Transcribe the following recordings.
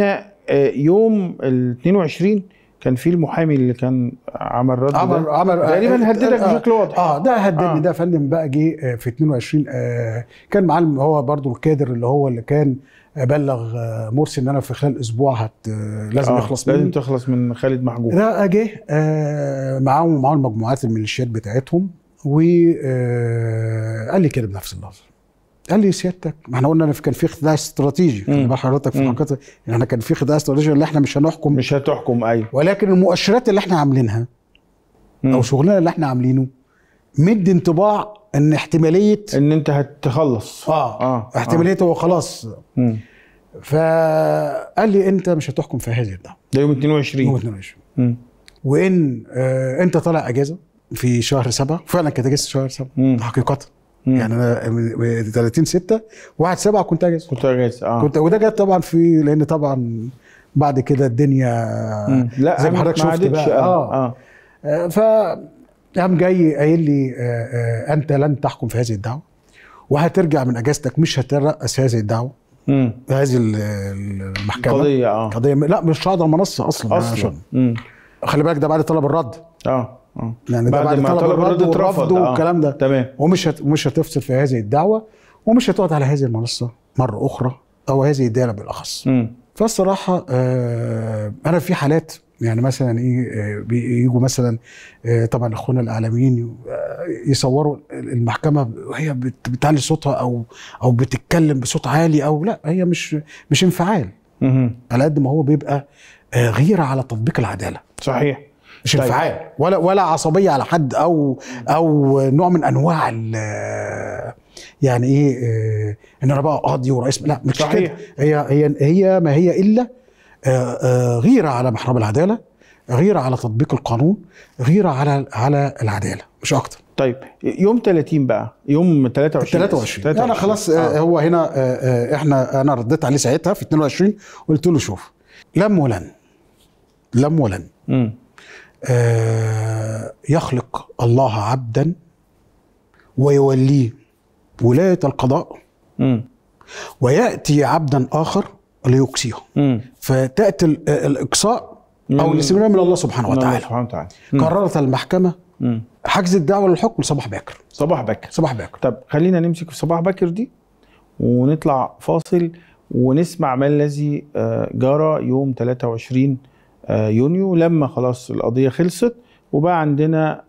احنا آه، يوم ال 22 كان في المحامي اللي كان عمل رد عمل عمل تقريبا آه، هددك آه بشكل واضح اه ده هددني آه ده فندم بقى جه آه، في 22 آه كان معاه هو برضو الكادر اللي هو اللي كان بلغ مرسي ان انا في خلال اسبوع هت لازم آه يخلص لازم تخلص من خالد محجوب ده جه آه معاهم مجموعات المجموعات الميليشيات بتاعتهم وقال لي كده بنفس اللفظ قال لي سيادتك ما احنا قلنا كان في خداع استراتيجي خلي حضرتك في حركات احنا كان في خداع استراتيجي اللي احنا مش هنحكم مش هتحكم ايوه ولكن المؤشرات اللي احنا عاملينها او شغلنا اللي احنا عاملينه مد انطباع ان احتماليه ان انت هتخلص اه, آه. آه. احتماليه هو آه. خلاص مم. فقال لي انت مش هتحكم في هذه الدعوه ده يوم 22 يوم 22 مم. وان آه انت طالع اجازه في شهر سبعة فعلا كانت اجازه شهر سبعة حقيقه مم. يعني انا من 30 6 1 7 كنت اجازه كنت اجازه اه كنت وده جت طبعا في لان طبعا بعد كده الدنيا لا زي ما حضرتك شفت بقى آه. اه, آه. آه. ف قام جاي قايل لي آه،, آه انت لن تحكم في هذه الدعوه وهترجع من اجازتك مش هترأس هذه الدعوه امم هذه المحكمه قضيه اه قضيه لا مش هقعد على المنصه اصلا اصلا خلي بالك ده بعد طلب الرد اه آه. يعني ده بعد, ما طلب الرد اترفض والكلام آه. ده تمام ومش هت... مش هتفصل في هذه الدعوه ومش هتقعد على هذه المنصه مره اخرى او هذه الدائره بالاخص فالصراحه آه انا في حالات يعني مثلا ايه آه، بيجوا مثلا طبعا اخونا الاعلاميين يصوروا المحكمه وهي بتعلي صوتها او او بتتكلم بصوت عالي او لا هي مش مش انفعال على قد ما هو بيبقى غيره على تطبيق العداله صحيح مش طيب. انفعال ولا ولا عصبيه على حد او او نوع من انواع يعني ايه, آه، ان انا بقى قاضي ورئيس لا مش صحيح. هي هي هي ما هي الا آه، آه، غيره على محراب العداله غيره على تطبيق القانون غيره على على العداله مش اكتر طيب يوم 30 بقى يوم 23 23 انا يعني خلاص آه. هو هنا احنا انا رديت عليه ساعتها في 22 قلت له شوف لم ولن لم ولن آه، يخلق الله عبدا ويوليه ولايه القضاء م. وياتي عبدا اخر ليقصيه فتاتي آه، الاقصاء او الاستمرار من الله سبحانه وتعالى سبحانه وتعالى قررت المحكمه حجز الدعوه للحكم لصباح باكر صباح باكر صباح باكر طب خلينا نمسك في صباح باكر دي ونطلع فاصل ونسمع ما الذي آه، جرى يوم 23 آه، يونيو لما خلاص القضيه خلصت وبقى عندنا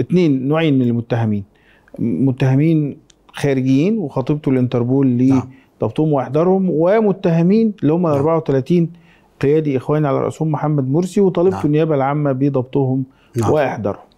اثنين آه، نوعين من المتهمين متهمين خارجيين وخطيبته الانتربول لضبطهم نعم. واحضارهم ومتهمين اللي هم 34 نعم. قيادي اخوان على راسهم محمد مرسي وطالبته نعم. النيابه العامه بضبطهم واحضارهم